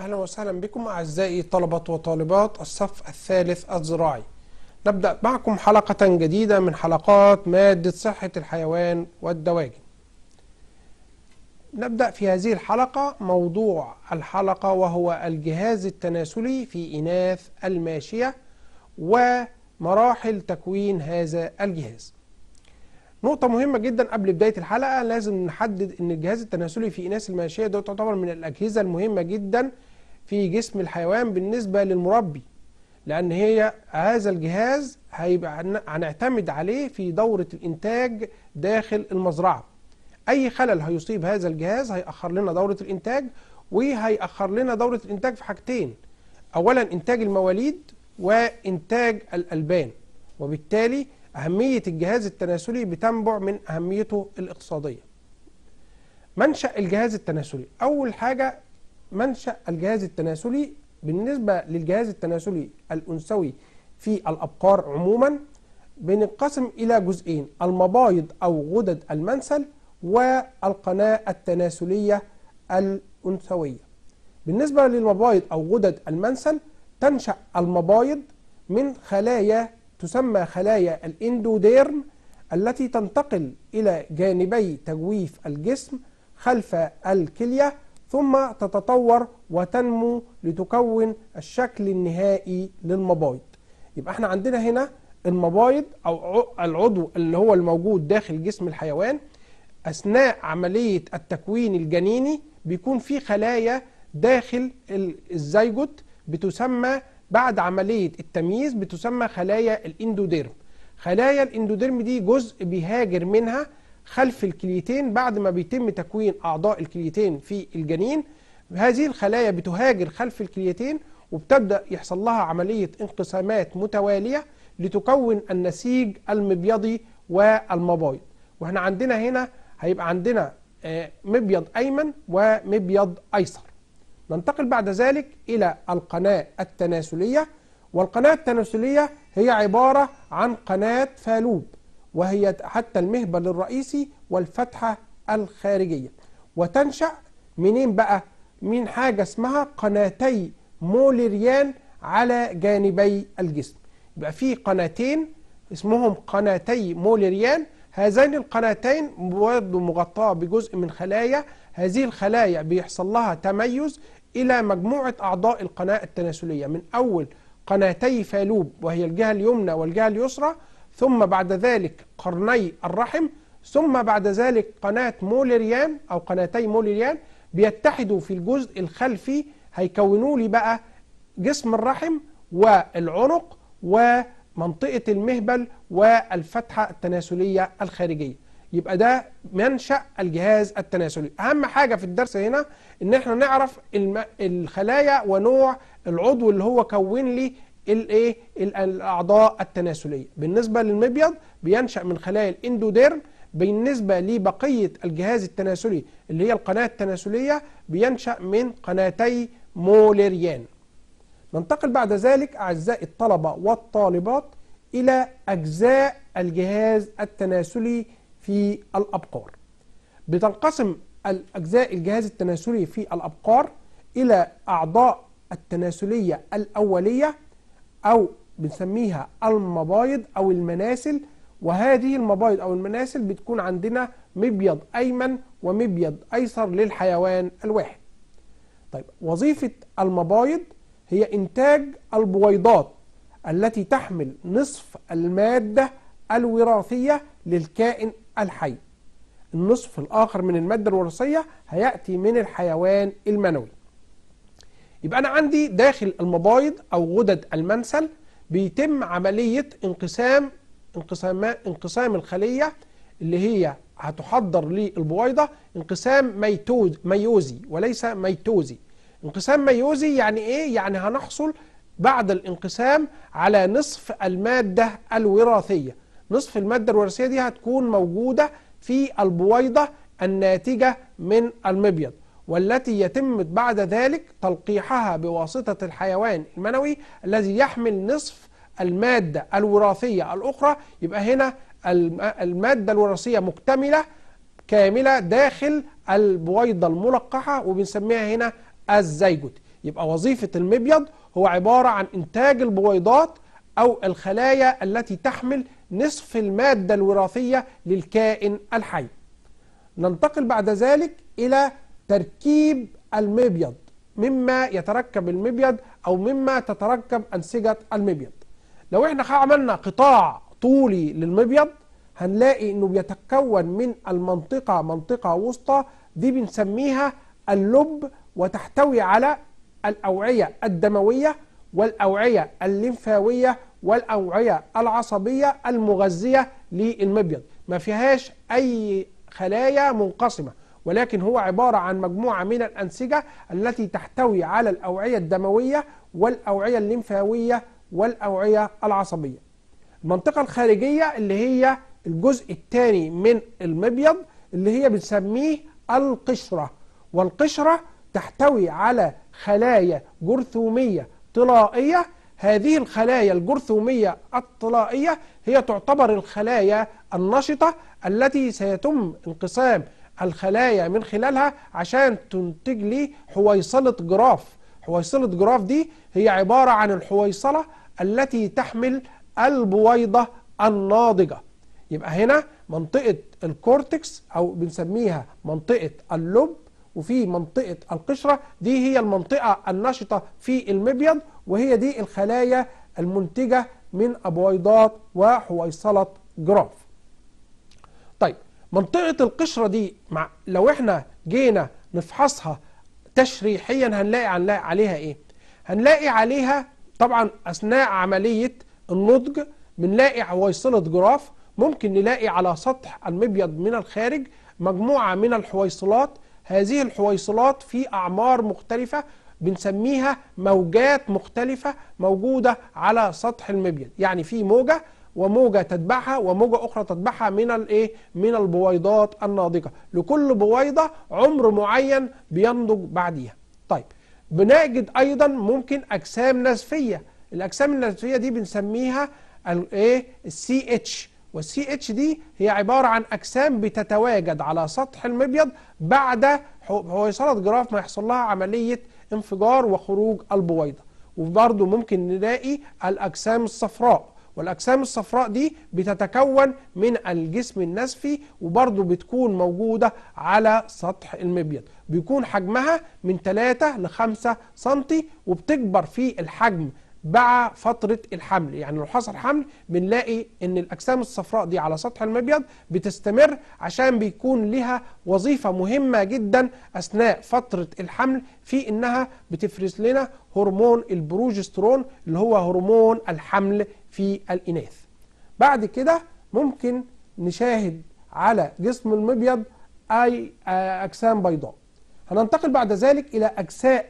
أهلا وسهلا بكم أعزائي طلبة وطالبات الصف الثالث الزراعي نبدأ معكم حلقة جديدة من حلقات مادة صحة الحيوان والدواجن نبدأ في هذه الحلقة موضوع الحلقة وهو الجهاز التناسلي في إناث الماشية ومراحل تكوين هذا الجهاز نقطة مهمة جدا قبل بداية الحلقة لازم نحدد ان الجهاز التناسلي في إناث الماشية ده تعتبر من الأجهزة المهمة جدا في جسم الحيوان بالنسبة للمربي لأن هي هذا الجهاز هيبقى هنعتمد عليه في دورة الإنتاج داخل المزرعة أي خلل هيصيب هذا الجهاز هيأخر لنا دورة الإنتاج وهيأخر لنا دورة الإنتاج في حاجتين أولا إنتاج المواليد وإنتاج الألبان وبالتالي أهمية الجهاز التناسلي بتنبع من أهميته الاقتصادية منشأ الجهاز التناسلي أول حاجة منشأ الجهاز التناسلي بالنسبة للجهاز التناسلي الأنثوي في الأبقار عموما بنقسم إلى جزئين المبايض أو غدد المنسل والقناة التناسلية الأنثوية بالنسبة للمبايض أو غدد المنسل تنشأ المبايض من خلايا تسمى خلايا الإندوديرم التي تنتقل إلى جانبي تجويف الجسم خلف الكلية ثم تتطور وتنمو لتكون الشكل النهائي للمبايض يبقى احنا عندنا هنا المبايض او العضو اللي هو الموجود داخل جسم الحيوان اثناء عمليه التكوين الجنيني بيكون في خلايا داخل الزيجوت بتسمى بعد عمليه التمييز بتسمى خلايا الاندوديرم خلايا الاندوديرم دي جزء بيهاجر منها خلف الكليتين بعد ما بيتم تكوين أعضاء الكليتين في الجنين هذه الخلايا بتهاجر خلف الكليتين وبتبدأ يحصل لها عملية انقسامات متوالية لتكون النسيج المبيضي والمبايض واحنا عندنا هنا هيبقى عندنا آه، مبيض أيمن ومبيض أيسر ننتقل بعد ذلك إلى القناة التناسلية والقناة التناسلية هي عبارة عن قناة فالوب وهي حتى المهبل الرئيسي والفتحة الخارجية وتنشأ منين بقى من حاجة اسمها قناتي موليريان على جانبي الجسم يبقى في قناتين اسمهم قناتي موليريان هذين القناتين برضه مغطاة بجزء من خلايا هذه الخلايا بيحصل لها تميز إلى مجموعة أعضاء القناة التناسلية من أول قناتي فالوب وهي الجهة اليمنى والجهة اليسرى ثم بعد ذلك قرني الرحم ثم بعد ذلك قناة موليريان أو قناتي موليريان بيتحدوا في الجزء الخلفي هيكونوا لي بقى جسم الرحم والعنق ومنطقة المهبل والفتحة التناسلية الخارجية يبقى ده منشأ الجهاز التناسلي أهم حاجة في الدرس هنا إن احنا نعرف الخلايا ونوع العضو اللي هو كون لي الايه الاعضاء التناسليه بالنسبه للمبيض بينشا من خلايا الاندوديرم بالنسبه لبقيه الجهاز التناسلي اللي هي القناه التناسليه بينشا من قناتي موليريان ننتقل بعد ذلك اعزائي الطلبه والطالبات الى اجزاء الجهاز التناسلي في الابقار بتنقسم الاجزاء الجهاز التناسلي في الابقار الى اعضاء التناسليه الاوليه أو بنسميها المبايض أو المناسل وهذه المبايض أو المناسل بتكون عندنا مبيض أيمن ومبيض أيسر للحيوان الواحد طيب وظيفة المبايض هي إنتاج البويضات التي تحمل نصف المادة الوراثية للكائن الحي النصف الآخر من المادة الوراثية هيأتي من الحيوان المنوي يبقى أنا عندي داخل المبايض أو غدد المنسل بيتم عملية انقسام انقسام انقسام الخلية اللي هي هتحضر للبويضة انقسام ميتوز ميوزي وليس ميتوزي انقسام ميوزي يعني ايه؟ يعني هنحصل بعد الانقسام على نصف المادة الوراثية نصف المادة الوراثية دي هتكون موجودة في البويضة الناتجة من المبيض والتي يتم بعد ذلك تلقيحها بواسطة الحيوان المنوي الذي يحمل نصف المادة الوراثية الأخرى يبقى هنا المادة الوراثية مكتملة كاملة داخل البويضة الملقحة وبنسميها هنا الزيجوت يبقى وظيفة المبيض هو عبارة عن إنتاج البويضات أو الخلايا التي تحمل نصف المادة الوراثية للكائن الحي ننتقل بعد ذلك إلى تركيب المبيض مما يتركب المبيض أو مما تتركب أنسجة المبيض لو احنا عملنا قطاع طولي للمبيض هنلاقي انه بيتكون من المنطقة منطقة وسطى دي بنسميها اللب وتحتوي على الأوعية الدموية والأوعية الليمفاوية والأوعية العصبية المغذية للمبيض ما فيهاش أي خلايا منقسمة ولكن هو عبارة عن مجموعة من الأنسجة التي تحتوي على الأوعية الدموية والأوعية الليمفاوية والأوعية العصبية المنطقة الخارجية اللي هي الجزء الثاني من المبيض اللي هي بنسميه القشرة والقشرة تحتوي على خلايا جرثومية طلائية هذه الخلايا الجرثومية الطلائية هي تعتبر الخلايا النشطة التي سيتم انقسام الخلايا من خلالها عشان تنتج لي حويصلة جراف حويصلة جراف دي هي عبارة عن الحويصلة التي تحمل البويضة الناضجة يبقى هنا منطقة الكورتكس أو بنسميها منطقة اللب وفي منطقة القشرة دي هي المنطقة النشطة في المبيض وهي دي الخلايا المنتجة من أبويضات وحويصلة جراف منطقة القشرة دي مع لو احنا جينا نفحصها تشريحيا هنلاقي هنلاقي عليها ايه هنلاقي عليها طبعا اثناء عملية النضج بنلاقي حويصلة جراف ممكن نلاقي على سطح المبيض من الخارج مجموعة من الحويصلات هذه الحويصلات في أعمار مختلفة بنسميها موجات مختلفة موجودة على سطح المبيض يعني في موجة وموجة تتبعها وموجة أخرى تتبعها من الإيه؟ من البويضات الناضجة لكل بويضة عمر معين بينضج بعديها طيب بنجد أيضا ممكن أجسام نزفية الأجسام النزفية دي بنسميها الإيه؟ السي اتش والسي اتش دي هي عبارة عن أجسام بتتواجد على سطح المبيض بعد هويصلة جراف ما يحصل لها عملية انفجار وخروج البويضة وبرضه ممكن نلاقي الأجسام الصفراء والأجسام الصفراء دي بتتكون من الجسم النسفي وبرضه بتكون موجودة على سطح المبيض بيكون حجمها من 3 ل 5 سم وبتكبر في الحجم مع فترة الحمل يعني لو حصل حمل بنلاقي ان الاجسام الصفراء دي على سطح المبيض بتستمر عشان بيكون لها وظيفة مهمة جدا اثناء فترة الحمل في انها بتفرز لنا هرمون البروجسترون اللي هو هرمون الحمل في الإناث بعد كده ممكن نشاهد على جسم المبيض أي آه، أجسام بيضاء هننتقل بعد ذلك إلى أجساء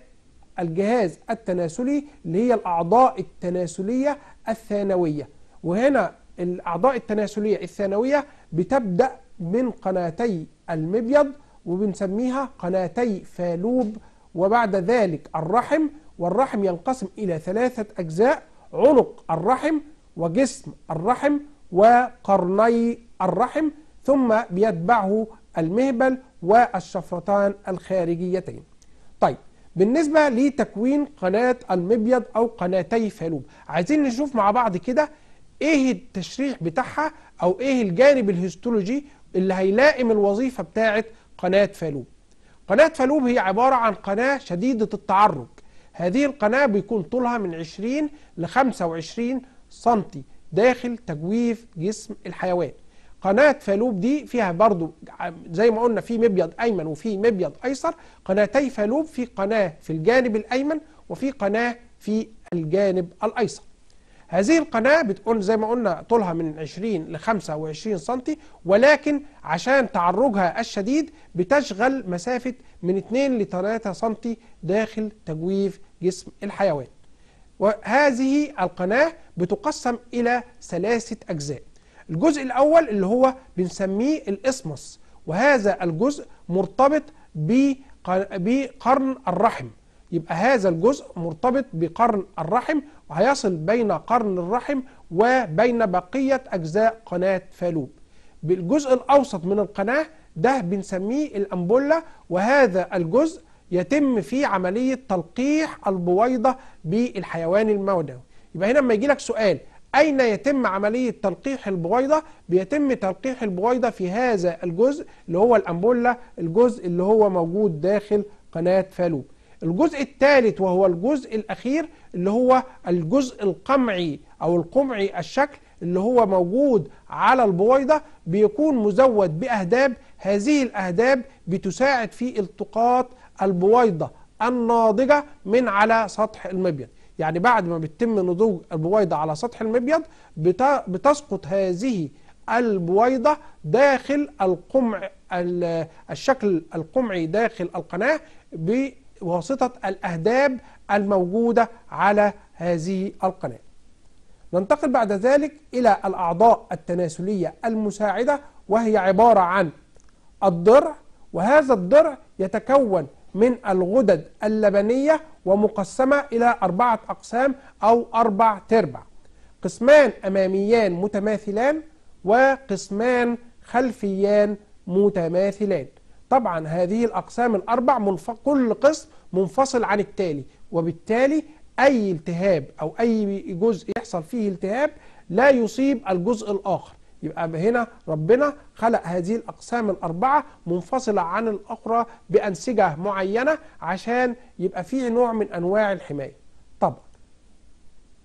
الجهاز التناسلي اللي هي الأعضاء التناسلية الثانوية وهنا الأعضاء التناسلية الثانوية بتبدأ من قناتي المبيض وبنسميها قناتي فالوب وبعد ذلك الرحم والرحم ينقسم إلى ثلاثة أجزاء عنق الرحم وجسم الرحم وقرني الرحم ثم بيتبعه المهبل والشفرتان الخارجيتين طيب بالنسبة لتكوين قناة المبيض أو قناتي فالوب عايزين نشوف مع بعض كده ايه التشريح بتاعها او ايه الجانب الهيستولوجي اللي هيلائم الوظيفة بتاعت قناة فالوب قناة فالوب هي عبارة عن قناة شديدة التعرض هذه القناة بيكون طولها من 20 ل 25 سنتي داخل تجويف جسم الحيوان قناة فالوب دي فيها برضو زي ما قلنا في مبيض أيمن وفي مبيض أيسر قناتي فالوب في قناة في الجانب الأيمن وفي قناة في الجانب الأيسر هذه القناة بتقول زي ما قلنا طولها من 20 ل 25 سنتي ولكن عشان تعرجها الشديد بتشغل مسافة من 2 ل 3 سنتي داخل تجويف جسم الحيوان وهذه القناة بتقسم إلى ثلاثة أجزاء الجزء الأول اللي هو بنسميه الإسمس وهذا الجزء مرتبط بقرن الرحم يبقى هذا الجزء مرتبط بقرن الرحم وهيصل بين قرن الرحم وبين بقية أجزاء قناة فالوب بالجزء الأوسط من القناة ده بنسميه الأمبولة وهذا الجزء يتم فيه عملية تلقيح البويضة بالحيوان المودوي يبقى هنا لما يجي لك سؤال أين يتم عملية تلقيح البويضة؟ بيتم تلقيح البويضة في هذا الجزء اللي هو الأمبولة الجزء اللي هو موجود داخل قناة فالوب الجزء الثالث وهو الجزء الأخير اللي هو الجزء القمعي أو القمعي الشكل اللي هو موجود على البويضة بيكون مزود بأهداب هذه الأهداب بتساعد في التقاط البويضة الناضجة من على سطح المبيض يعني بعد ما بتتم نضوج البويضة على سطح المبيض بتسقط هذه البويضة داخل القمع الشكل القمعي داخل القناة بواسطة الأهداب الموجودة على هذه القناة ننتقل بعد ذلك إلى الأعضاء التناسلية المساعدة وهي عبارة عن الضرع وهذا الضرع يتكون من الغدد اللبنية ومقسمة إلى أربعة أقسام أو أربع تربع قسمان أماميان متماثلان وقسمان خلفيان متماثلان طبعا هذه الأقسام الأربع منف... كل قسم منفصل عن التالي وبالتالي أي التهاب أو أي جزء يحصل فيه التهاب لا يصيب الجزء الآخر يبقى هنا ربنا خلق هذه الأقسام الأربعة منفصلة عن الأخرى بأنسجة معينة عشان يبقى فيه نوع من أنواع الحماية طبعا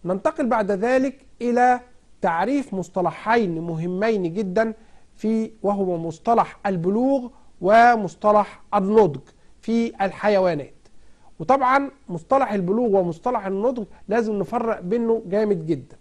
ننتقل بعد ذلك إلى تعريف مصطلحين مهمين جدا في وهو مصطلح البلوغ ومصطلح النضج في الحيوانات وطبعا مصطلح البلوغ ومصطلح النضج لازم نفرق بينه جامد جدا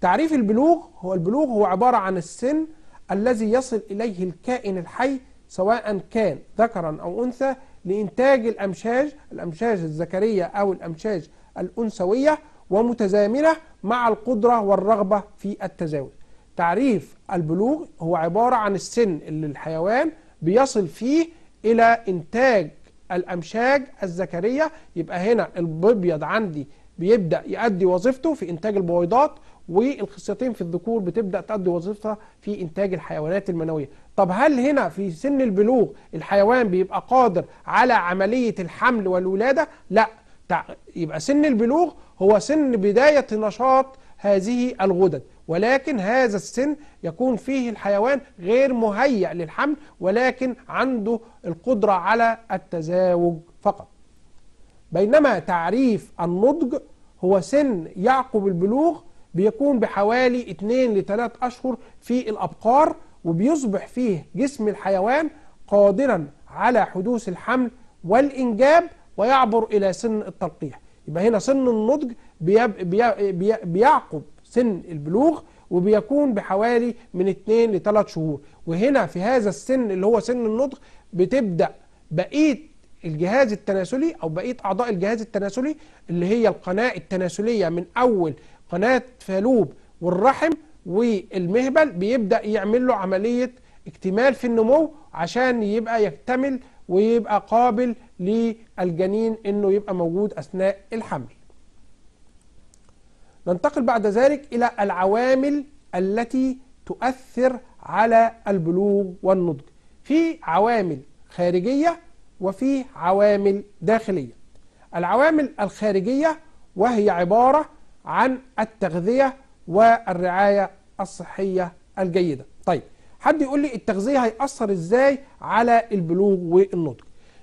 تعريف البلوغ هو البلوغ هو عبارة عن السن الذي يصل إليه الكائن الحي سواء كان ذكرا أو أنثى لإنتاج الأمشاج الأمشاج الذكرية أو الأمشاج الأنثوية ومتزامنة مع القدرة والرغبة في التزاوج تعريف البلوغ هو عبارة عن السن اللي الحيوان بيصل فيه إلى إنتاج الأمشاج الذكرية يبقى هنا البيض عندي بيبدأ يؤدي وظيفته في إنتاج البويضات والخصيتين في الذكور بتبدا تؤدي وظيفتها في انتاج الحيوانات المنويه طب هل هنا في سن البلوغ الحيوان بيبقى قادر على عمليه الحمل والولاده لا يبقى سن البلوغ هو سن بدايه نشاط هذه الغدد ولكن هذا السن يكون فيه الحيوان غير مهيأ للحمل ولكن عنده القدرة على التزاوج فقط بينما تعريف النضج هو سن يعقب البلوغ بيكون بحوالي 2 ل 3 أشهر في الأبقار وبيصبح فيه جسم الحيوان قادرا على حدوث الحمل والإنجاب ويعبر إلى سن التلقيح يبقى هنا سن النضج بيعقب سن البلوغ وبيكون بحوالي من 2 ل 3 شهور وهنا في هذا السن اللي هو سن النضج بتبدأ بقية الجهاز التناسلي او بقيه اعضاء الجهاز التناسلي اللي هي القناه التناسليه من اول قناة فالوب والرحم والمهبل بيبدأ يعمل له عملية اكتمال في النمو عشان يبقى يكتمل ويبقى قابل للجنين انه يبقى موجود اثناء الحمل ننتقل بعد ذلك الى العوامل التي تؤثر على البلوغ والنضج في عوامل خارجية وفي عوامل داخلية العوامل الخارجية وهي عبارة عن التغذية والرعاية الصحية الجيدة طيب حد يقول لي التغذية هيأثر ازاي على البلوغ والنضج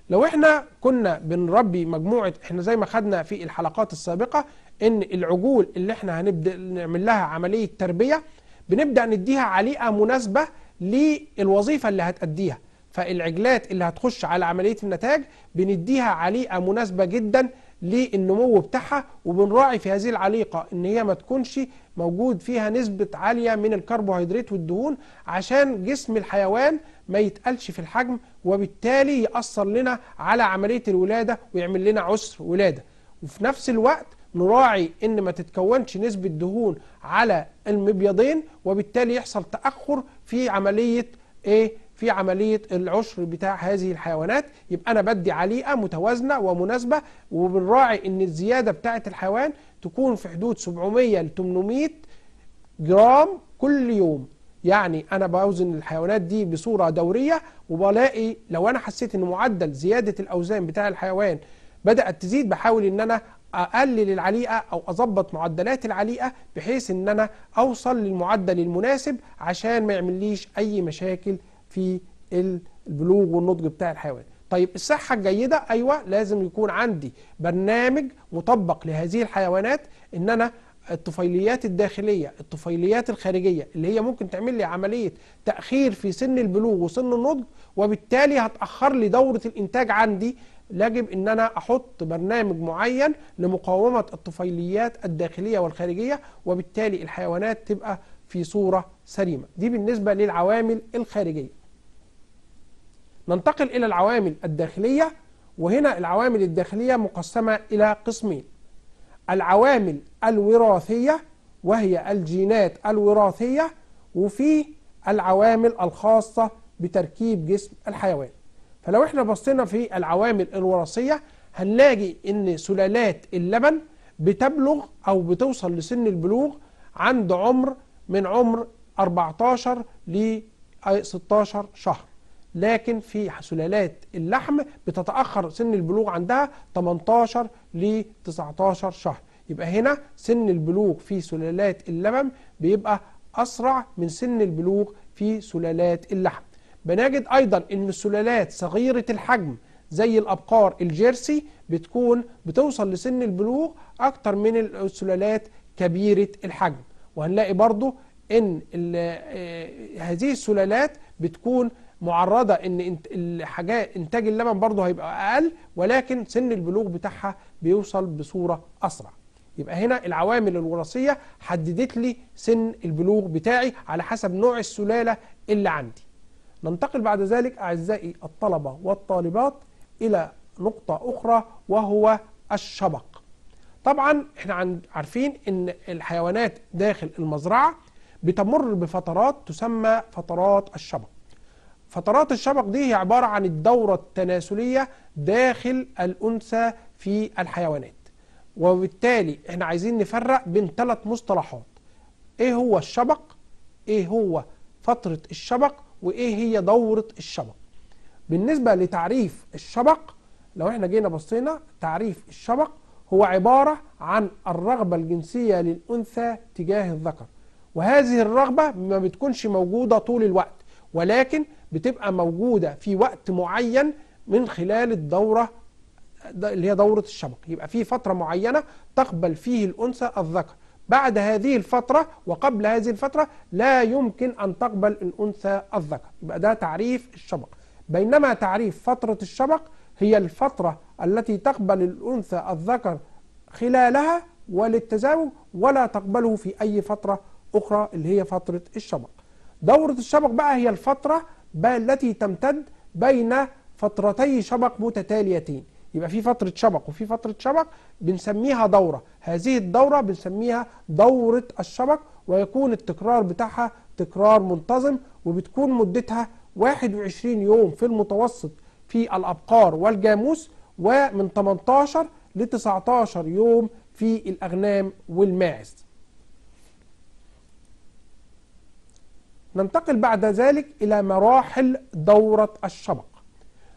لو احنا كنا بنربي مجموعة احنا زي ما خدنا في الحلقات السابقة ان العجول اللي احنا هنبدأ نعمل لها عملية تربية بنبدأ نديها عليقة مناسبة للوظيفة اللي هتأديها فالعجلات اللي هتخش على عملية النتاج بنديها عليقة مناسبة جدا للنمو بتاعها وبنراعي في هذه العليقة ان هي ما تكونش موجود فيها نسبة عالية من الكربوهيدرات والدهون عشان جسم الحيوان ما يتقلش في الحجم وبالتالي يأثر لنا على عملية الولادة ويعمل لنا عسر ولادة وفي نفس الوقت نراعي ان ما تتكونش نسبة دهون على المبيضين وبالتالي يحصل تأخر في عملية ايه في عملية العشر بتاع هذه الحيوانات يبقى أنا بدي عليقة متوازنة ومناسبة وبنراعي أن الزيادة بتاعة الحيوان تكون في حدود 700 ل 800 جرام كل يوم يعني أنا بوزن الحيوانات دي بصورة دورية وبلاقي لو أنا حسيت أن معدل زيادة الأوزان بتاع الحيوان بدأت تزيد بحاول أن أنا اقلل العليقه او اظبط معدلات العليقه بحيث ان انا اوصل للمعدل المناسب عشان ما يعمليش اي مشاكل في البلوغ والنضج بتاع الحيوان طيب الصحة الجيدة أيوة لازم يكون عندي برنامج مطبق لهذه الحيوانات إن أنا الطفيليات الداخلية الطفيليات الخارجية اللي هي ممكن تعمل لي عملية تأخير في سن البلوغ وسن النضج وبالتالي هتأخر لي دورة الإنتاج عندي يجب ان انا احط برنامج معين لمقاومه الطفيليات الداخليه والخارجيه وبالتالي الحيوانات تبقى في صورة سليمة دي بالنسبة للعوامل الخارجية ننتقل إلى العوامل الداخلية وهنا العوامل الداخلية مقسمة إلى قسمين العوامل الوراثية وهي الجينات الوراثية وفي العوامل الخاصة بتركيب جسم الحيوان فلو احنا بصينا في العوامل الوراثية هنلاقي ان سلالات اللبن بتبلغ او بتوصل لسن البلوغ عند عمر من عمر 14 ل 16 شهر لكن في سلالات اللحم بتتأخر سن البلوغ عندها 18 ل 19 شهر يبقى هنا سن البلوغ في سلالات اللبن بيبقى أسرع من سن البلوغ في سلالات اللحم بنجد أيضا أن السلالات صغيرة الحجم زي الأبقار الجيرسي بتكون بتوصل لسن البلوغ أكتر من السلالات كبيرة الحجم وهنلاقي برضو ان آه، هذه السلالات بتكون معرضة ان الحاجات انتاج اللبن برضه هيبقى اقل ولكن سن البلوغ بتاعها بيوصل بصورة اسرع يبقى هنا العوامل الوراثية حددت لي سن البلوغ بتاعي على حسب نوع السلالة اللي عندي ننتقل بعد ذلك أعزائي الطلبة والطالبات إلى نقطة أخرى وهو الشبق طبعا احنا عارفين ان الحيوانات داخل المزرعه بتمر بفترات تسمى فترات الشبق فترات الشبق دي هي عباره عن الدوره التناسليه داخل الانثى في الحيوانات وبالتالي احنا عايزين نفرق بين ثلاث مصطلحات ايه هو الشبق ايه هو فتره الشبق وايه هي دوره الشبق بالنسبه لتعريف الشبق لو احنا جينا بصينا تعريف الشبق هو عبارة عن الرغبة الجنسية للأنثى تجاه الذكر وهذه الرغبة ما بتكونش موجودة طول الوقت ولكن بتبقى موجودة في وقت معين من خلال الدورة اللي هي دورة الشبق يبقى في فترة معينة تقبل فيه الأنثى الذكر بعد هذه الفترة وقبل هذه الفترة لا يمكن أن تقبل الأنثى الذكر يبقى ده تعريف الشبق بينما تعريف فترة الشبق هي الفترة التي تقبل الأنثى الذكر خلالها وللتزاوج ولا تقبله في أي فترة أخرى اللي هي فترة الشبق دورة الشبق بقى هي الفترة التي تمتد بين فترتي شبق متتاليتين يبقى في فترة شبق وفي فترة شبق بنسميها دورة هذه الدورة بنسميها دورة الشبق ويكون التكرار بتاعها تكرار منتظم وبتكون مدتها 21 يوم في المتوسط في الأبقار والجاموس ومن 18 ل 19 يوم في الأغنام والماعز ننتقل بعد ذلك إلى مراحل دورة الشبق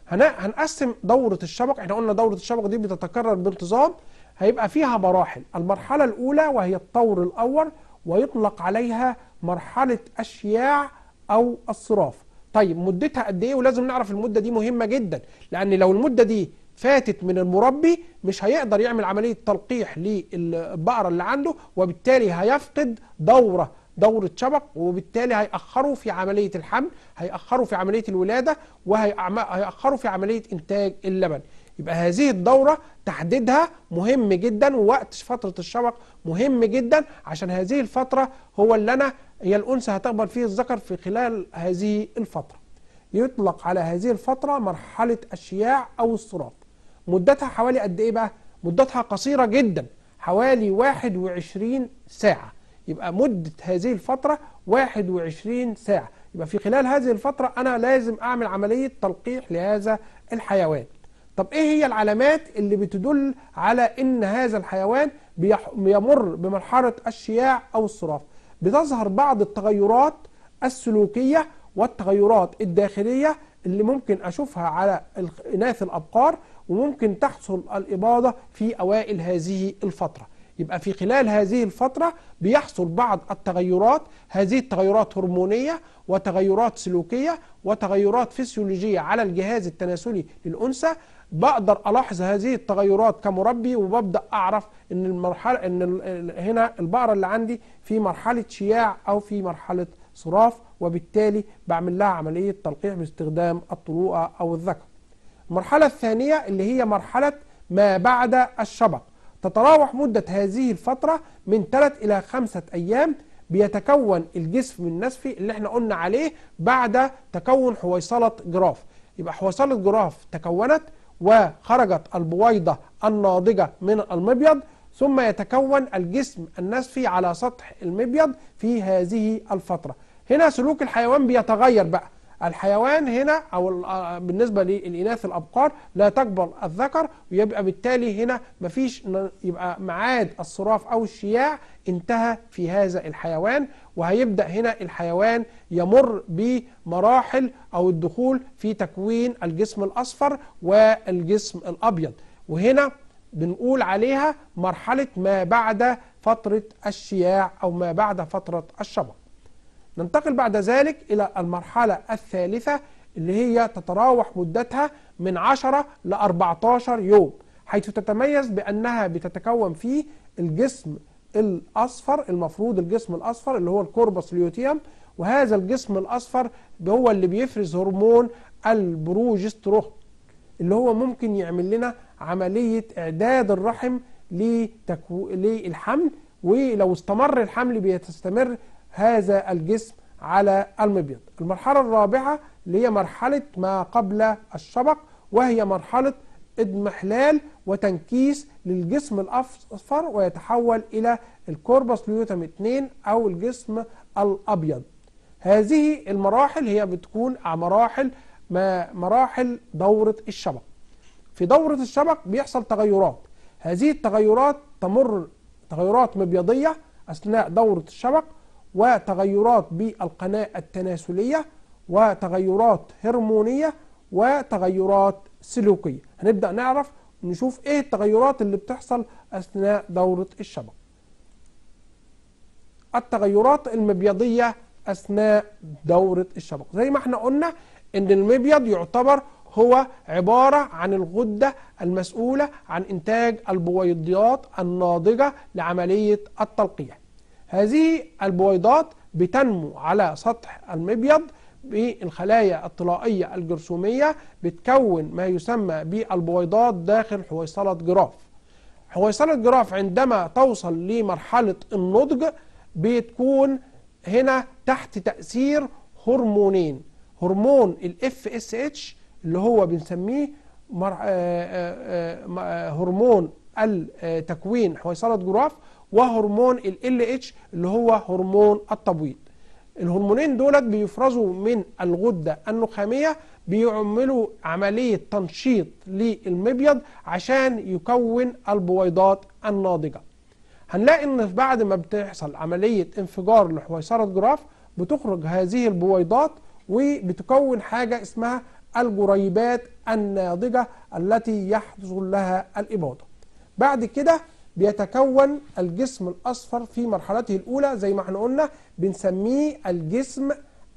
هنقسم دورة الشبق احنا قلنا دورة الشبق دي بتتكرر بانتظام هيبقى فيها مراحل المرحلة الأولى وهي الطور الأول ويطلق عليها مرحلة أشياع أو الصراف طيب مدتها قد ايه ولازم نعرف المده دي مهمه جدا لان لو المده دي فاتت من المربي مش هيقدر يعمل عمليه تلقيح للبقره اللي عنده وبالتالي هيفقد دوره دورة شبق وبالتالي هيأخروا في عملية الحمل هيأخروا في عملية الولادة وهيأخروا في عملية إنتاج اللبن يبقى هذه الدورة تحديدها مهم جدا ووقت فترة الشبق مهم جدا عشان هذه الفترة هو اللي أنا هي الأنثى هتقبل فيه الذكر في خلال هذه الفترة يطلق على هذه الفترة مرحلة الشياع أو الصراط مدتها حوالي قد إيه بقى؟ مدتها قصيرة جدا حوالي 21 ساعة يبقى مدة هذه الفترة 21 ساعة يبقى في خلال هذه الفترة أنا لازم أعمل عملية تلقيح لهذا الحيوان طب إيه هي العلامات اللي بتدل على إن هذا الحيوان بيمر بمرحلة الشياع أو الصراف بتظهر بعض التغيرات السلوكية والتغيرات الداخلية اللي ممكن أشوفها على إناث الأبقار وممكن تحصل الإباضة في أوائل هذه الفترة يبقى في خلال هذه الفترة بيحصل بعض التغيرات هذه التغيرات هرمونية وتغيرات سلوكية وتغيرات فسيولوجية على الجهاز التناسلي للأنثى بقدر الاحظ هذه التغيرات كمربي وببدا اعرف ان المرحله ان هنا البقره اللي عندي في مرحله شياع او في مرحله صراف وبالتالي بعمل لها عمليه تلقيح باستخدام الطروقه او الذكر. المرحله الثانيه اللي هي مرحله ما بعد الشبق تتراوح مده هذه الفتره من 3 الى 5 ايام بيتكون الجسم النسفي اللي احنا قلنا عليه بعد تكون حويصله جراف يبقى حويصله جراف تكونت وخرجت البويضة الناضجة من المبيض ثم يتكون الجسم النسفي على سطح المبيض في هذه الفترة هنا سلوك الحيوان بيتغير بقى الحيوان هنا أو آه، بالنسبة للإناث الأبقار لا تقبل الذكر ويبقى بالتالي هنا مفيش يبقى معاد الصراف أو الشياع انتهى في هذا الحيوان وهيبدأ هنا الحيوان يمر بمراحل أو الدخول في تكوين الجسم الأصفر والجسم الأبيض وهنا بنقول عليها مرحلة ما بعد فترة الشياع أو ما بعد فترة الشبق ننتقل بعد ذلك إلى المرحلة الثالثة اللي هي تتراوح مدتها من 10 ل 14 يوم حيث تتميز بأنها بتتكون فيه الجسم الاصفر المفروض الجسم الاصفر اللي هو الكوربس ليوتيوم وهذا الجسم الاصفر هو اللي بيفرز هرمون البروجسترون اللي هو ممكن يعمل لنا عمليه اعداد الرحم لتكو... للحمل ولو استمر الحمل بيستمر هذا الجسم على المبيض المرحله الرابعه اللي هي مرحله ما قبل الشبق وهي مرحله اضمحلال وتنكيس للجسم الأصفر ويتحول إلى الكوربس ليوتم 2 أو الجسم الأبيض هذه المراحل هي بتكون مراحل ما مراحل دورة الشبك في دورة الشبك بيحصل تغيرات هذه التغيرات تمر تغيرات مبيضية أثناء دورة الشبك وتغيرات بالقناة التناسلية وتغيرات هرمونية وتغيرات سلوكيه هنبدا نعرف نشوف ايه التغيرات اللي بتحصل اثناء دوره الشبق التغيرات المبيضيه اثناء دوره الشبق زي ما احنا قلنا ان المبيض يعتبر هو عبارة عن الغدة المسؤولة عن إنتاج البويضات الناضجة لعملية التلقيح هذه البويضات بتنمو على سطح المبيض بالخلايا الطلائية الجرثومية بتكون ما يسمى بالبويضات داخل حويصلة جراف حويصلة جراف عندما توصل لمرحلة النضج بتكون هنا تحت تأثير هرمونين هرمون الاف FSH اللي هو بنسميه مر... آه، آه، آه، هرمون التكوين حويصلة جراف وهرمون ال LH اللي هو هرمون التبويض الهرمونين دولت بيفرزوا من الغدة النخامية بيعملوا عملية تنشيط للمبيض عشان يكون البويضات الناضجة هنلاقي ان بعد ما بتحصل عملية انفجار لحويصرة جراف بتخرج هذه البويضات وبتكون حاجة اسمها الجريبات الناضجة التي يحصل لها الإباضة بعد كده بيتكون الجسم الأصفر في مرحلته الأولى زي ما احنا قلنا بنسميه الجسم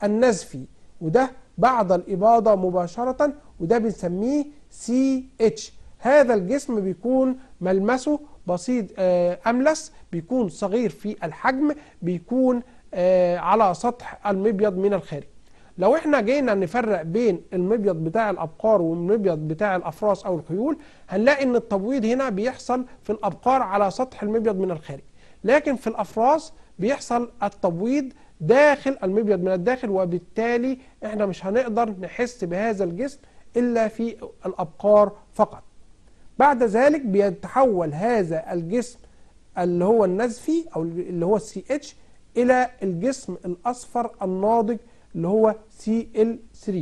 النزفي وده بعد الإباضة مباشرة وده بنسميه CH هذا الجسم بيكون ملمسه بسيط آه، أملس بيكون صغير في الحجم بيكون آه، على سطح المبيض من الخارج لو احنا جينا نفرق بين المبيض بتاع الابقار والمبيض بتاع الافراس او الخيول هنلاقي ان التبويض هنا بيحصل في الابقار على سطح المبيض من الخارج لكن في الافراس بيحصل التبويض داخل المبيض من الداخل وبالتالي احنا مش هنقدر نحس بهذا الجسم الا في الابقار فقط بعد ذلك بيتحول هذا الجسم اللي هو النزفي او اللي هو السي اتش الى الجسم الاصفر الناضج اللي هو CL3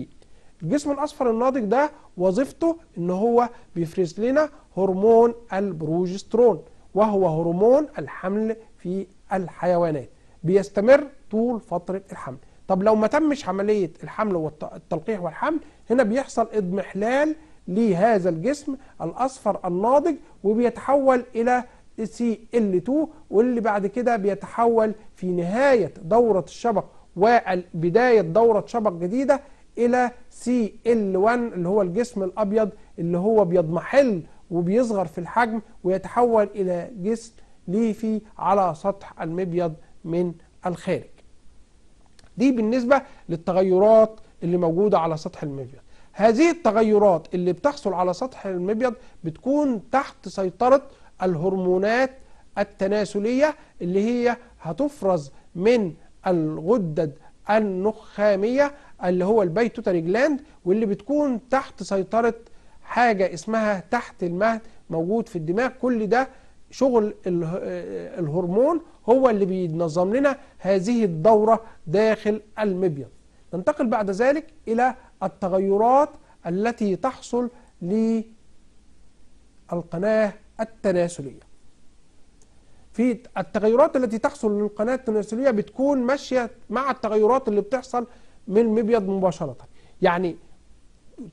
الجسم الاصفر الناضج ده وظيفته ان هو بيفرز لنا هرمون البروجسترون وهو هرمون الحمل في الحيوانات بيستمر طول فتره الحمل طب لو ما تمش عمليه الحمل والتلقيح والحمل هنا بيحصل اضمحلال لهذا الجسم الاصفر الناضج وبيتحول الى سي ال 2 واللي بعد كده بيتحول في نهايه دوره الشبكة وبداية دورة شبك جديدة إلى سي ال 1 اللي هو الجسم الأبيض اللي هو بيضمحل وبيصغر في الحجم ويتحول إلى جسم ليفي على سطح المبيض من الخارج دي بالنسبة للتغيرات اللي موجودة على سطح المبيض هذه التغيرات اللي بتحصل على سطح المبيض بتكون تحت سيطرة الهرمونات التناسلية اللي هي هتفرز من الغدد النخامية اللي هو البيتوتري جلاند واللي بتكون تحت سيطرة حاجة اسمها تحت المهد موجود في الدماغ كل ده شغل الهرمون هو اللي بينظم لنا هذه الدورة داخل المبيض ننتقل بعد ذلك إلى التغيرات التي تحصل للقناة التناسلية في التغيرات التي تحصل للقناة التناسلية بتكون ماشية مع التغيرات اللي بتحصل من المبيض مباشرة يعني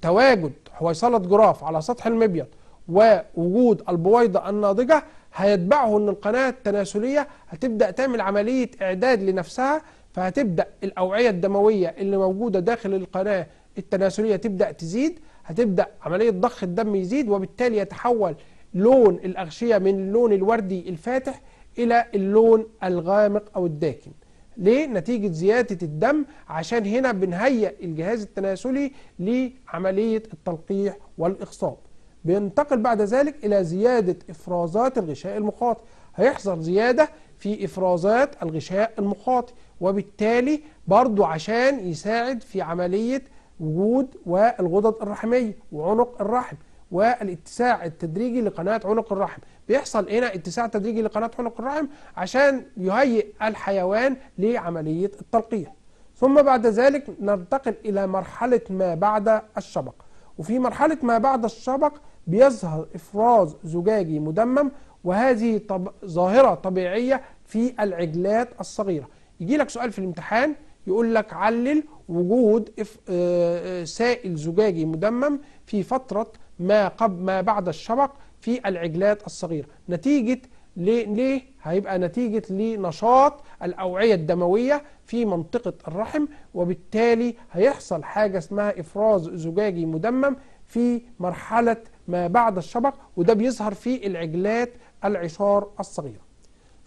تواجد حويصلة جراف على سطح المبيض ووجود البويضة الناضجة هيتبعه ان القناة التناسلية هتبدأ تعمل عملية اعداد لنفسها فهتبدأ الأوعية الدموية اللي موجودة داخل القناة التناسلية تبدأ تزيد هتبدأ عملية ضخ الدم يزيد وبالتالي يتحول لون الأغشية من اللون الوردي الفاتح إلى اللون الغامق أو الداكن ليه؟ نتيجة زيادة الدم عشان هنا بنهيئ الجهاز التناسلي لعملية التلقيح والإخصاب بينتقل بعد ذلك إلى زيادة إفرازات الغشاء المخاطي هيحصل زيادة في إفرازات الغشاء المخاطي وبالتالي برضو عشان يساعد في عملية وجود والغدد الرحمية وعنق الرحم والاتساع التدريجي لقناة عنق الرحم بيحصل هنا اتساع تدريجي لقناة عنق الرحم عشان يهيئ الحيوان لعملية التلقيح ثم بعد ذلك ننتقل إلى مرحلة ما بعد الشبق وفي مرحلة ما بعد الشبق بيظهر إفراز زجاجي مدمم وهذه طب... ظاهرة طبيعية في العجلات الصغيرة يجي لك سؤال في الامتحان يقول لك علل وجود إف... آه، آه، سائل زجاجي مدمم في فترة ما قبل ما بعد الشبق في العجلات الصغيرة نتيجة ليه, ليه؟ هيبقى نتيجة لنشاط الأوعية الدموية في منطقة الرحم وبالتالي هيحصل حاجة اسمها إفراز زجاجي مدمم في مرحلة ما بعد الشبق وده بيظهر في العجلات العصار الصغيرة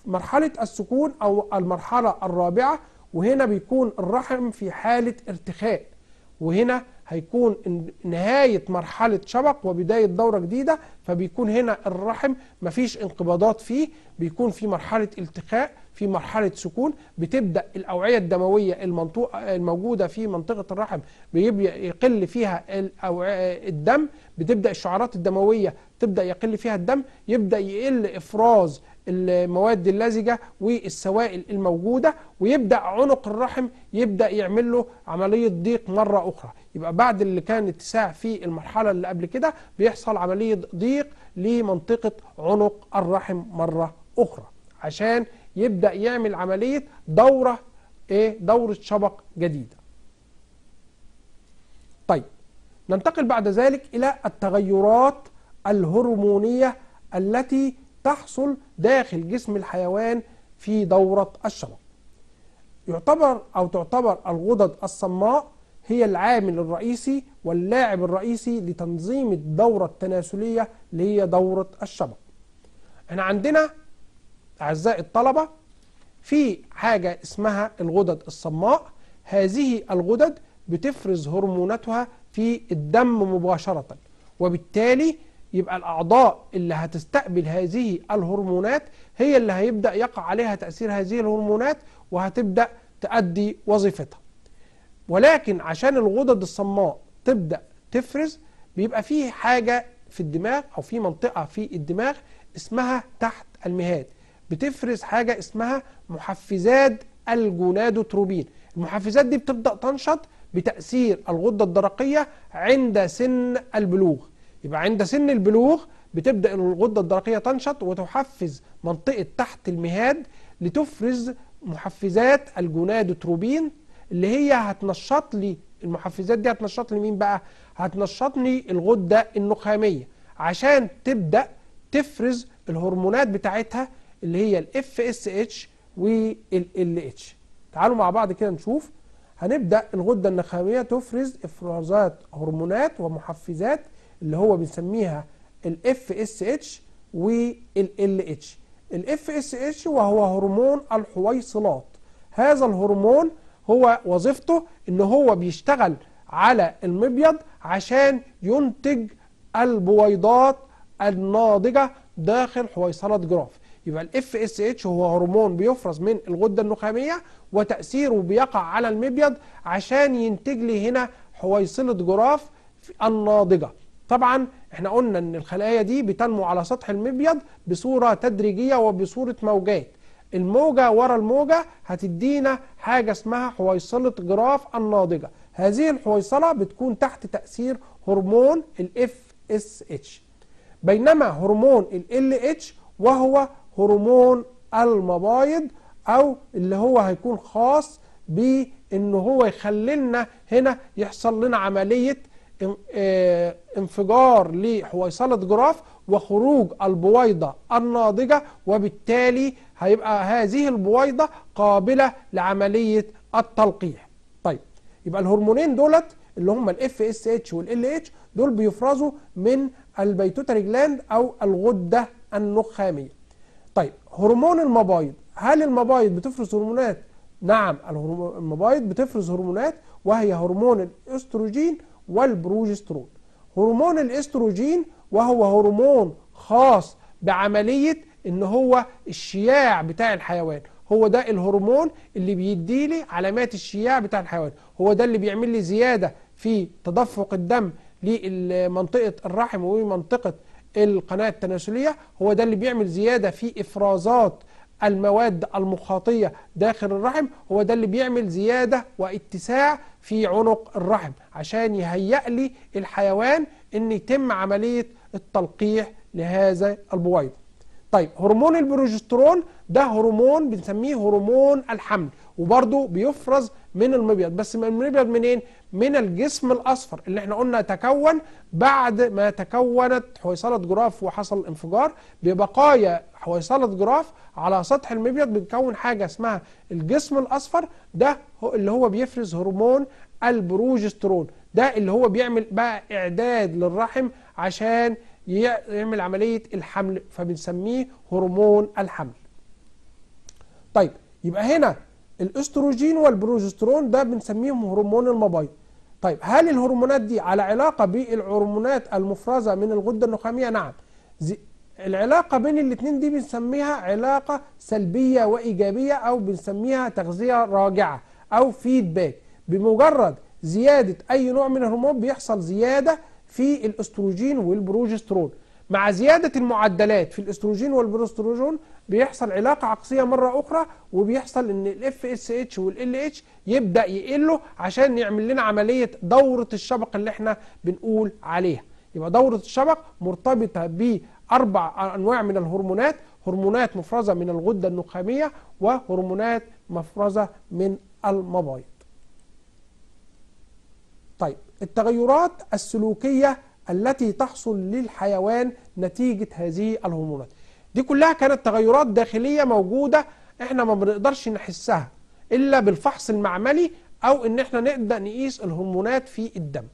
مرحلة السكون أو المرحلة الرابعة وهنا بيكون الرحم في حالة ارتخاء وهنا هيكون نهاية مرحلة شبق وبداية دورة جديدة فبيكون هنا الرحم مفيش انقباضات فيه بيكون في مرحلة التقاء في مرحلة سكون بتبدأ الأوعية الدموية المنطوقة الموجودة في منطقة الرحم يقل فيها الدم بتبدأ الشعرات الدموية تبدأ يقل فيها الدم يبدأ يقل إفراز المواد اللزجة والسوائل الموجودة ويبدأ عنق الرحم يبدأ يعمل له عملية ضيق مرة أخرى يبقى بعد اللي كان اتساع في المرحلة اللي قبل كده بيحصل عملية ضيق لمنطقة عنق الرحم مرة أخرى عشان يبدأ يعمل عملية دورة إيه دورة شبق جديدة طيب ننتقل بعد ذلك إلى التغيرات الهرمونية التي تحصل داخل جسم الحيوان في دورة الشراب يعتبر أو تعتبر الغدد الصماء هي العامل الرئيسي واللاعب الرئيسي لتنظيم الدورة التناسلية اللي هي دورة الشبق احنا عندنا أعزائي الطلبة في حاجة اسمها الغدد الصماء هذه الغدد بتفرز هرموناتها في الدم مباشرة وبالتالي يبقى الأعضاء اللي هتستقبل هذه الهرمونات هي اللي هيبدأ يقع عليها تأثير هذه الهرمونات وهتبدأ تأدي وظيفتها ولكن عشان الغدد الصماء تبدأ تفرز بيبقى فيه حاجة في الدماغ أو في منطقة في الدماغ اسمها تحت المهاد بتفرز حاجة اسمها محفزات الجونادوتروبين المحفزات دي بتبدأ تنشط بتأثير الغدة الدرقية عند سن البلوغ يبقى عند سن البلوغ بتبدأ الغدة الدرقية تنشط وتحفز منطقة تحت المهاد لتفرز محفزات الجونادوتروبين اللي هي هتنشط لي المحفزات دي هتنشط لي مين بقى؟ هتنشطني الغدة النخامية عشان تبدأ تفرز الهرمونات بتاعتها اللي هي ال اتش وال اتش تعالوا مع بعض كده نشوف هنبدأ الغدة النخامية تفرز إفرازات هرمونات ومحفزات اللي هو بنسميها الاف اس اتش والال اتش الاف اس اتش وهو هرمون الحويصلات هذا الهرمون هو وظيفته ان هو بيشتغل على المبيض عشان ينتج البويضات الناضجه داخل حويصله جراف يبقى الاف اس اتش هو هرمون بيفرز من الغده النخاميه وتاثيره بيقع على المبيض عشان ينتج لي هنا حويصله جراف الناضجه طبعا احنا قلنا ان الخلايا دي بتنمو على سطح المبيض بصورة تدريجية وبصورة موجات الموجة ورا الموجة هتدينا حاجة اسمها حويصلة جراف الناضجة هذه الحويصلة بتكون تحت تأثير هرمون ال FSH بينما هرمون ال LH وهو هرمون المبايض او اللي هو هيكون خاص بان هو يخلي لنا هنا يحصل لنا عمليه إيه، انفجار لحويصلة جراف وخروج البويضة الناضجة وبالتالي هيبقى هذه البويضة قابلة لعملية التلقيح طيب يبقى الهرمونين دولت اللي هم الاف اس اتش والال اتش دول بيفرزوا من البيتوتري جلاند او الغدة النخامية طيب هرمون المبايض هل المبايض بتفرز هرمونات نعم المبايض بتفرز هرمونات وهي هرمون الاستروجين والبروجسترون هرمون الاستروجين وهو هرمون خاص بعملية ان هو الشياع بتاع الحيوان هو ده الهرمون اللي بيدي لي علامات الشياع بتاع الحيوان هو ده اللي بيعمل لي زيادة في تدفق الدم لمنطقة الرحم ومنطقة القناة التناسلية هو ده اللي بيعمل زيادة في إفرازات المواد المخاطية داخل الرحم هو ده اللي بيعمل زيادة واتساع في عنق الرحم عشان يهيأ لي الحيوان ان يتم عملية التلقيح لهذا البويض طيب هرمون البروجسترون ده هرمون بنسميه هرمون الحمل وبرده بيفرز من المبيض بس من المبيض منين من الجسم الاصفر اللي احنا قلنا تكون بعد ما تكونت حويصله جراف وحصل انفجار ببقايا حويصله جراف على سطح المبيض بتكون حاجه اسمها الجسم الاصفر ده اللي هو بيفرز هرمون البروجسترون ده اللي هو بيعمل بقى اعداد للرحم عشان يعمل عملية الحمل فبنسميه هرمون الحمل طيب يبقى هنا الاستروجين والبروجسترون ده بنسميهم هرمون المبايض طيب هل الهرمونات دي على علاقة بالهرمونات المفرزة من الغدة النخامية نعم العلاقة بين الاثنين دي بنسميها علاقة سلبية وإيجابية أو بنسميها تغذية راجعة أو فيدباك بمجرد زيادة أي نوع من الهرمون بيحصل زيادة في الاستروجين والبروجسترون مع زيادة المعدلات في الاستروجين والبروستروجون بيحصل علاقة عكسية مرة أخرى وبيحصل إن ال FSH وال LH يبدأ يقلوا عشان يعمل لنا عملية دورة الشبق اللي إحنا بنقول عليها يبقى دورة الشبق مرتبطة بأربع أنواع من الهرمونات هرمونات مفرزة من الغدة النخامية وهرمونات مفرزة من المبايض طيب التغيرات السلوكية التي تحصل للحيوان نتيجة هذه الهرمونات دي كلها كانت تغيرات داخلية موجودة احنا ما بنقدرش نحسها إلا بالفحص المعملي أو إن احنا نقدر نقيس الهرمونات في الدم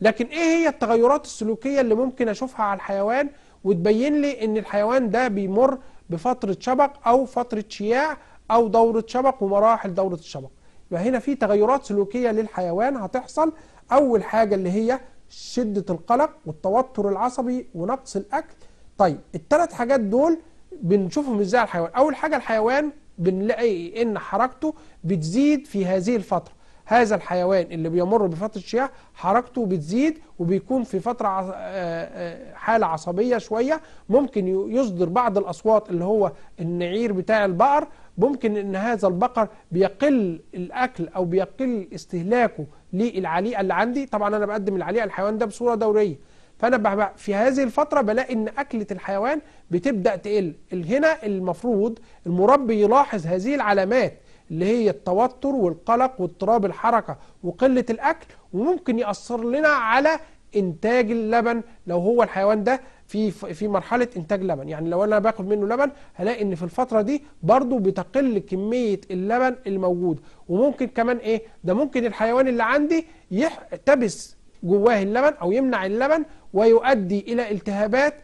لكن إيه هي التغيرات السلوكية اللي ممكن أشوفها على الحيوان وتبين لي إن الحيوان ده بيمر بفترة شبق أو فترة شياع أو دورة شبق ومراحل دورة الشبق يبقى هنا في تغيرات سلوكية للحيوان هتحصل اول حاجه اللي هي شده القلق والتوتر العصبي ونقص الاكل طيب التلات حاجات دول بنشوفهم ازاي على الحيوان اول حاجه الحيوان بنلاقي ان حركته بتزيد في هذه الفتره هذا الحيوان اللي بيمر بفتره الشيعة حركته بتزيد وبيكون في فتره آه، آه، حاله عصبيه شويه ممكن يصدر بعض الاصوات اللي هو النعير بتاع البقر ممكن ان هذا البقر بيقل الاكل او بيقل استهلاكه للعليقه اللي عندي طبعا انا بقدم العليقه الحيوان ده بصوره دوريه فانا في هذه الفتره بلاقي ان اكله الحيوان بتبدا تقل هنا المفروض المربي يلاحظ هذه العلامات اللي هي التوتر والقلق واضطراب الحركه وقله الاكل وممكن ياثر لنا على انتاج اللبن لو هو الحيوان ده في في مرحله انتاج لبن يعني لو انا باخد منه لبن هلاقي ان في الفتره دي برضو بتقل كميه اللبن الموجود وممكن كمان ايه ده ممكن الحيوان اللي عندي يحتبس جواه اللبن او يمنع اللبن ويؤدي الى التهابات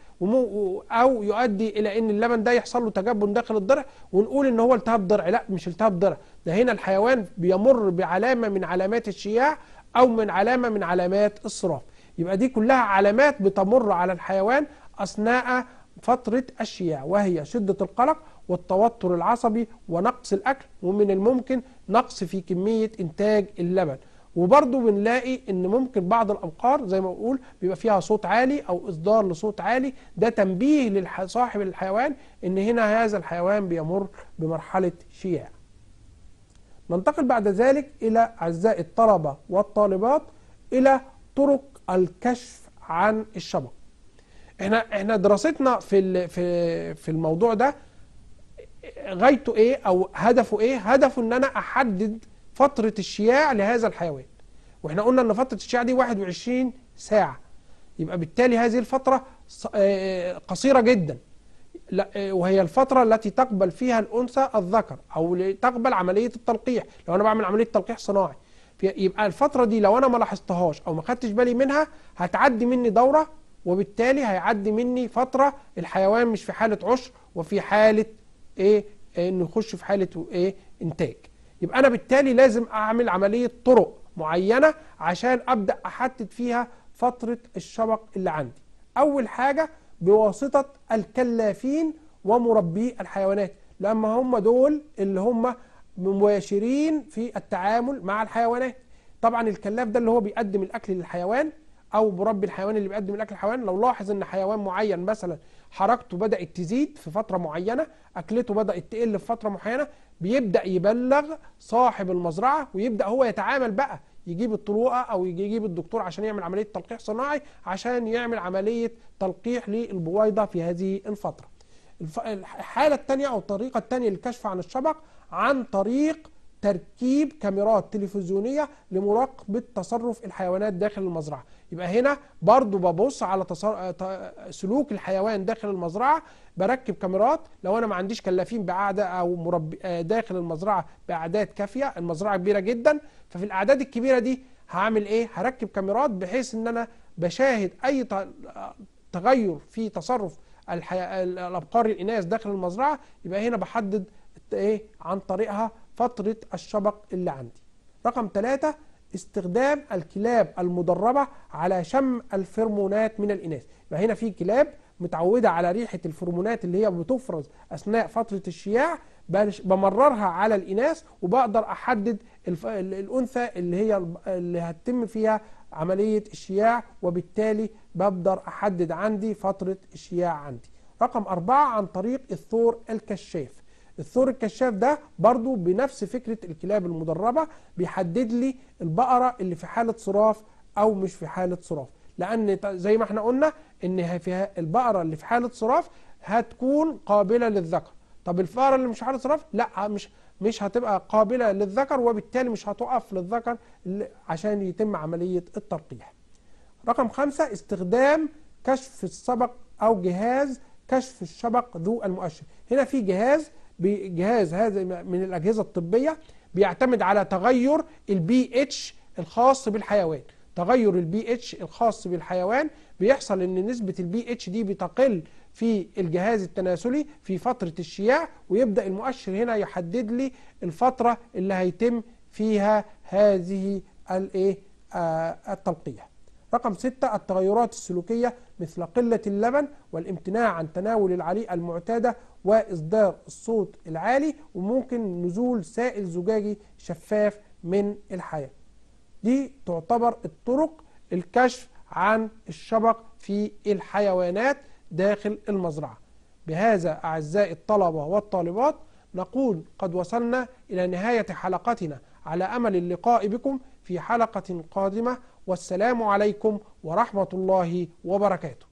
او يؤدي الى ان اللبن ده يحصل له تجبن داخل الضرع ونقول ان هو التهاب ضرع لا مش التهاب ضرع ده هنا الحيوان بيمر بعلامه من علامات الشياع او من علامه من علامات الصراف يبقى دي كلها علامات بتمر على الحيوان أثناء فترة الشياع وهي شدة القلق والتوتر العصبي ونقص الأكل ومن الممكن نقص في كمية إنتاج اللبن وبرضو بنلاقي ان ممكن بعض الابقار زي ما بقول بيبقى فيها صوت عالي او اصدار لصوت عالي ده تنبيه لصاحب الحيوان ان هنا هذا الحيوان بيمر بمرحله شياع. ننتقل بعد ذلك الى اعزائي الطلبه والطالبات الى طرق الكشف عن الشبكه احنا احنا دراستنا في في في الموضوع ده غايته ايه او هدفه ايه هدفه ان انا احدد فتره الشياع لهذا الحيوان واحنا قلنا ان فتره الشياع دي 21 ساعه يبقى بالتالي هذه الفتره آه، قصيره جدا آه، وهي الفترة التي تقبل فيها الأنثى الذكر أو تقبل عملية التلقيح لو أنا بعمل عملية تلقيح صناعي يبقى الفتره دي لو انا ما لاحظتهاش او ما خدتش بالي منها هتعدي مني دوره وبالتالي هيعدي مني فتره الحيوان مش في حاله عشر وفي حاله ايه, إيه انه يخش في حاله ايه انتاج يبقى انا بالتالي لازم اعمل عمليه طرق معينه عشان ابدا احدد فيها فتره الشبق اللي عندي اول حاجه بواسطه الكلافين ومربي الحيوانات لما هم دول اللي هم مباشرين في التعامل مع الحيوانات طبعا الكلاف ده اللي هو بيقدم الاكل للحيوان او مربي الحيوان اللي بيقدم الاكل للحيوان لو لاحظ ان حيوان معين مثلا حركته بدات تزيد في فتره معينه اكلته بدات تقل في فتره معينه بيبدا يبلغ صاحب المزرعه ويبدا هو يتعامل بقى يجيب الطروقه او يجيب الدكتور عشان يعمل عمليه تلقيح صناعي عشان يعمل عمليه تلقيح للبويضه في هذه الفتره الحالة الثانية أو الطريقة الثانية للكشف عن الشبك عن طريق تركيب كاميرات تلفزيونية لمراقبة تصرف الحيوانات داخل المزرعة يبقى هنا برضو ببص على تصر... سلوك الحيوان داخل المزرعة بركب كاميرات لو أنا ما عنديش كلافين بأعداء أو مرب... آه، داخل المزرعة بأعداد كافية المزرعة كبيرة جدا ففي الأعداد الكبيرة دي هعمل إيه؟ هركب كاميرات بحيث إن أنا بشاهد أي ت... آه، تغير في تصرف الابقار الاناث داخل المزرعه يبقى هنا بحدد ايه عن طريقها فتره الشبق اللي عندي رقم ثلاثة استخدام الكلاب المدربه على شم الفرمونات من الاناث يبقى هنا في كلاب متعوده على ريحه الفرمونات اللي هي بتفرز اثناء فتره الشياع بمررها على الاناث وبقدر احدد الانثى اللي هي اللي هتتم فيها عملية اشياع وبالتالي بقدر أحدد عندي فترة اشياع عندي رقم أربعة عن طريق الثور الكشاف الثور الكشاف ده برضو بنفس فكرة الكلاب المدربة بيحدد لي البقرة اللي في حالة صراف أو مش في حالة صراف لأن زي ما احنا قلنا إن فيها البقرة اللي في حالة صراف هتكون قابلة للذكر طب الفقرة اللي مش حالة صراف لا مش مش هتبقى قابلة للذكر وبالتالي مش هتقف للذكر عشان يتم عملية الترقيح رقم خمسة استخدام كشف السبق أو جهاز كشف الشبق ذو المؤشر هنا في جهاز جهاز هذا من الأجهزة الطبية بيعتمد على تغير البي اتش الخاص بالحيوان تغير البي اتش الخاص بالحيوان بيحصل ان نسبة البي اتش دي بتقل في الجهاز التناسلي في فترة الشياع ويبدأ المؤشر هنا يحدد لي الفترة اللي هيتم فيها هذه الايه آه، التلقية رقم ستة التغيرات السلوكية مثل قلة اللبن والامتناع عن تناول العليقة المعتادة وإصدار الصوت العالي وممكن نزول سائل زجاجي شفاف من الحياة دي تعتبر الطرق الكشف عن الشبق في الحيوانات داخل المزرعة بهذا أعزائي الطلبة والطالبات نقول قد وصلنا إلى نهاية حلقتنا على أمل اللقاء بكم في حلقة قادمة والسلام عليكم ورحمة الله وبركاته